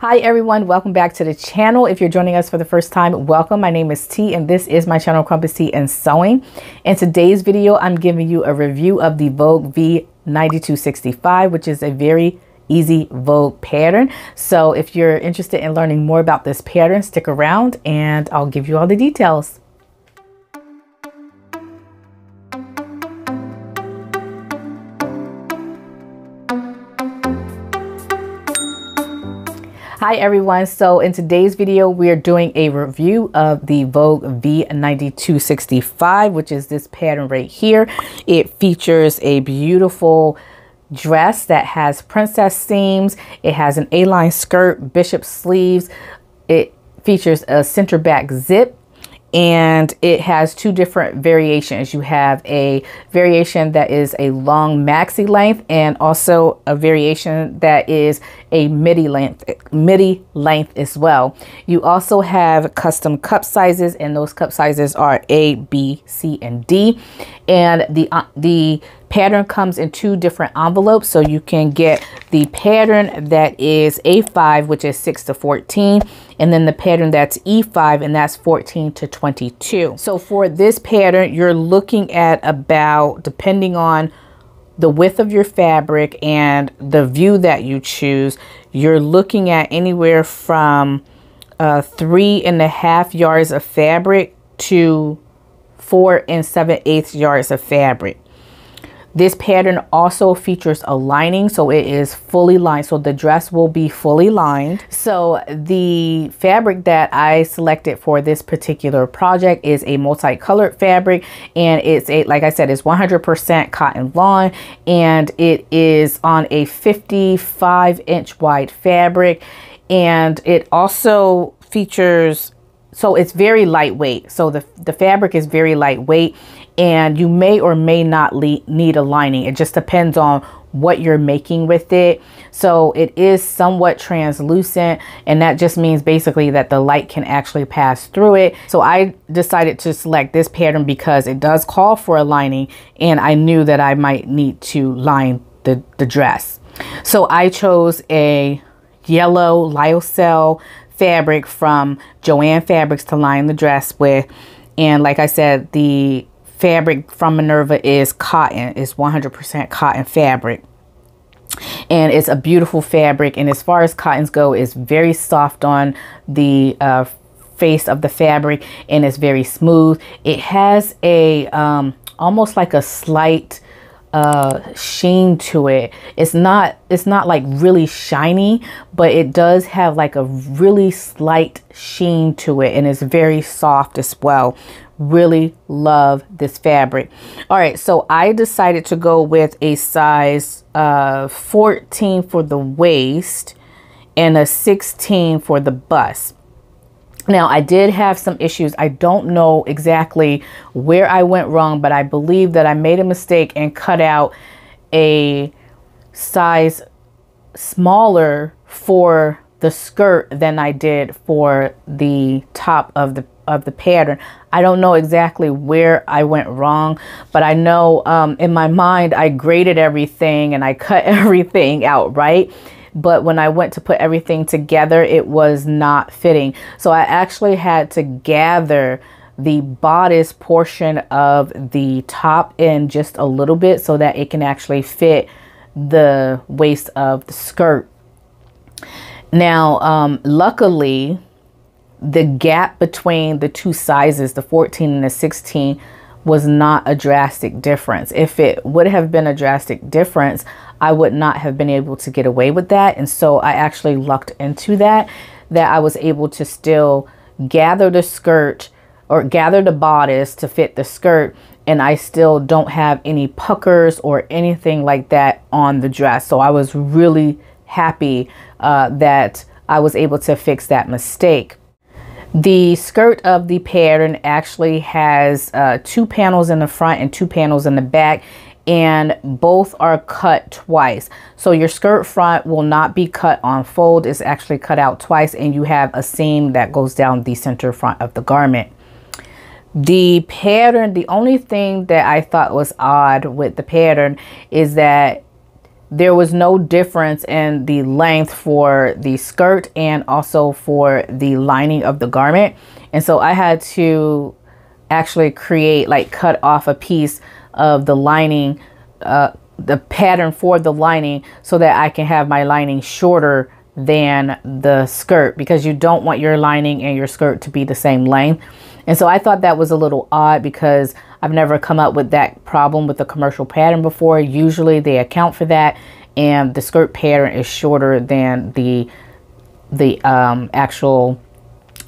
Hi everyone, welcome back to the channel. If you're joining us for the first time, welcome. My name is T and this is my channel Crumpus Tea and Sewing. In today's video, I'm giving you a review of the Vogue V9265, which is a very easy Vogue pattern. So if you're interested in learning more about this pattern, stick around and I'll give you all the details. Hi everyone. So in today's video, we are doing a review of the Vogue V9265, which is this pattern right here. It features a beautiful dress that has princess seams. It has an A-line skirt, bishop sleeves. It features a center back zip and it has two different variations. You have a variation that is a long maxi length and also a variation that is a midi length, midi length as well. You also have custom cup sizes and those cup sizes are A, B, C, and D. And the, uh, the pattern comes in two different envelopes. So you can get the pattern that is A5, which is 6 to 14, and then the pattern that's E5, and that's 14 to 22. So for this pattern, you're looking at about, depending on the width of your fabric and the view that you choose, you're looking at anywhere from uh, three and a half yards of fabric to four and seven eighths yards of fabric. This pattern also features a lining, so it is fully lined. So the dress will be fully lined. So the fabric that I selected for this particular project is a multicolored fabric and it's a, like I said, it's 100% cotton lawn and it is on a 55 inch wide fabric. And it also features so it's very lightweight. So the, the fabric is very lightweight and you may or may not need a lining. It just depends on what you're making with it. So it is somewhat translucent and that just means basically that the light can actually pass through it. So I decided to select this pattern because it does call for a lining and I knew that I might need to line the, the dress. So I chose a yellow lyocell fabric from Joann Fabrics to line the dress with. And like I said, the fabric from Minerva is cotton. It's 100% cotton fabric. And it's a beautiful fabric. And as far as cottons go, it's very soft on the uh, face of the fabric and it's very smooth. It has a um, almost like a slight uh, sheen to it. It's not it's not like really shiny, but it does have like a really slight sheen to it and it's very soft as well, really love this fabric. All right, so I decided to go with a size uh, 14 for the waist and a 16 for the bust. Now, I did have some issues. I don't know exactly where I went wrong, but I believe that I made a mistake and cut out a size smaller for the skirt than I did for the top of the of the pattern. I don't know exactly where I went wrong, but I know um, in my mind I graded everything and I cut everything out right. But when I went to put everything together, it was not fitting. So I actually had to gather the bodice portion of the top end just a little bit so that it can actually fit the waist of the skirt. Now, um, luckily, the gap between the two sizes, the 14 and the 16, was not a drastic difference. If it would have been a drastic difference, I would not have been able to get away with that. And so I actually lucked into that, that I was able to still gather the skirt or gather the bodice to fit the skirt and I still don't have any puckers or anything like that on the dress. So I was really happy uh, that I was able to fix that mistake. The skirt of the pattern actually has uh, two panels in the front and two panels in the back and both are cut twice. So your skirt front will not be cut on fold. It's actually cut out twice and you have a seam that goes down the center front of the garment. The pattern, the only thing that I thought was odd with the pattern is that there was no difference in the length for the skirt and also for the lining of the garment. And so I had to actually create like cut off a piece of the lining, uh, the pattern for the lining so that I can have my lining shorter than the skirt because you don't want your lining and your skirt to be the same length. And so I thought that was a little odd because I've never come up with that problem with the commercial pattern before. Usually they account for that and the skirt pattern is shorter than the the um, actual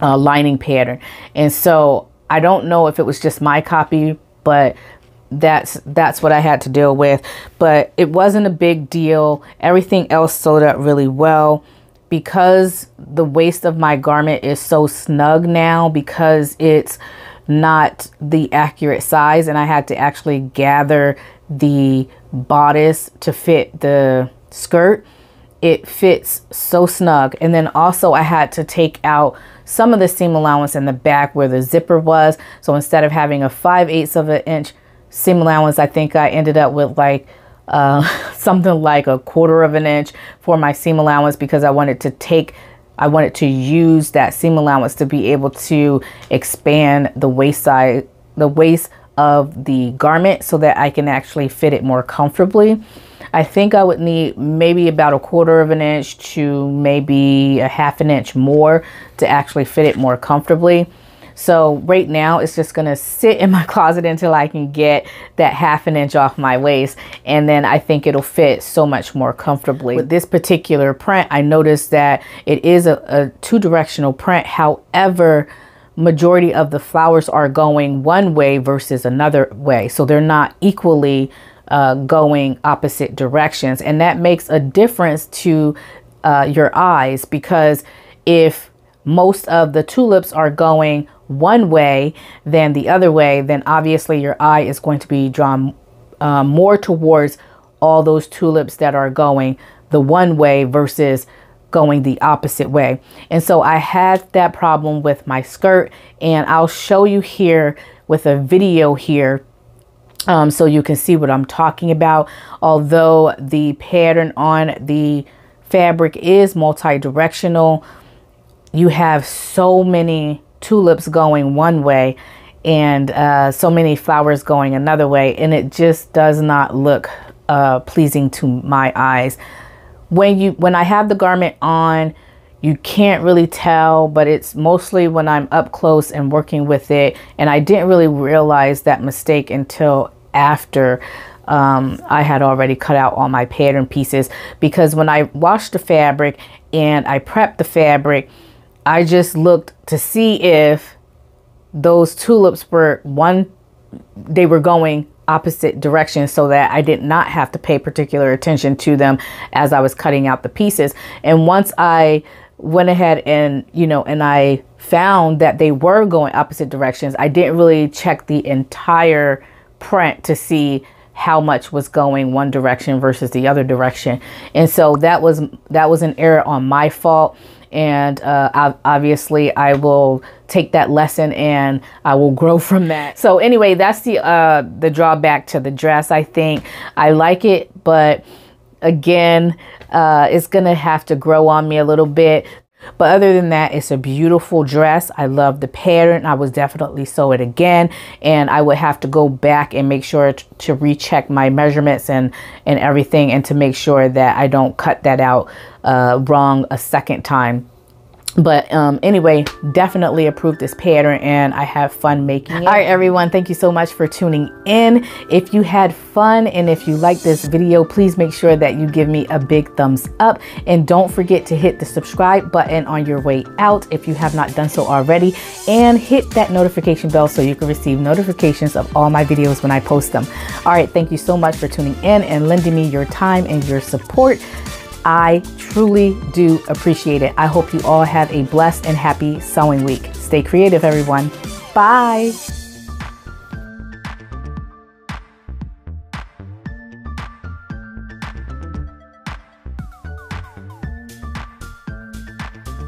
uh, lining pattern. And so I don't know if it was just my copy, but that's that's what I had to deal with. But it wasn't a big deal. Everything else sold out really well because the waist of my garment is so snug now because it's not the accurate size and I had to actually gather the bodice to fit the skirt. It fits so snug. And then also I had to take out some of the seam allowance in the back where the zipper was. So instead of having a 5 eighths of an inch seam allowance, I think I ended up with like uh, something like a quarter of an inch for my seam allowance because I wanted to take I wanted to use that seam allowance to be able to expand the waist size, the waist of the garment so that I can actually fit it more comfortably. I think I would need maybe about a quarter of an inch to maybe a half an inch more to actually fit it more comfortably. So right now it's just gonna sit in my closet until I can get that half an inch off my waist. And then I think it'll fit so much more comfortably. With this particular print, I noticed that it is a, a two directional print. However, majority of the flowers are going one way versus another way. So they're not equally uh, going opposite directions. And that makes a difference to uh, your eyes because if most of the tulips are going one way than the other way, then obviously your eye is going to be drawn uh, more towards all those tulips that are going the one way versus going the opposite way. And so I had that problem with my skirt and I'll show you here with a video here um, so you can see what I'm talking about. Although the pattern on the fabric is multi-directional, you have so many tulips going one way and uh, so many flowers going another way, and it just does not look uh, pleasing to my eyes. When you when I have the garment on, you can't really tell, but it's mostly when I'm up close and working with it. And I didn't really realize that mistake until after um, I had already cut out all my pattern pieces because when I washed the fabric and I prepped the fabric I just looked to see if those tulips were one, they were going opposite direction so that I did not have to pay particular attention to them as I was cutting out the pieces. And once I went ahead and, you know, and I found that they were going opposite directions, I didn't really check the entire print to see how much was going one direction versus the other direction. And so that was that was an error on my fault. And uh, obviously, I will take that lesson and I will grow from that. So anyway, that's the uh, the drawback to the dress. I think I like it, but again, uh, it's gonna have to grow on me a little bit. But other than that, it's a beautiful dress. I love the pattern. I would definitely sew it again. And I would have to go back and make sure to recheck my measurements and, and everything and to make sure that I don't cut that out uh, wrong a second time but um, anyway, definitely approve this pattern and I have fun making it. All right, everyone, thank you so much for tuning in. If you had fun and if you like this video, please make sure that you give me a big thumbs up and don't forget to hit the subscribe button on your way out if you have not done so already and hit that notification bell so you can receive notifications of all my videos when I post them. All right, thank you so much for tuning in and lending me your time and your support. I truly do appreciate it. I hope you all have a blessed and happy sewing week. Stay creative, everyone. Bye.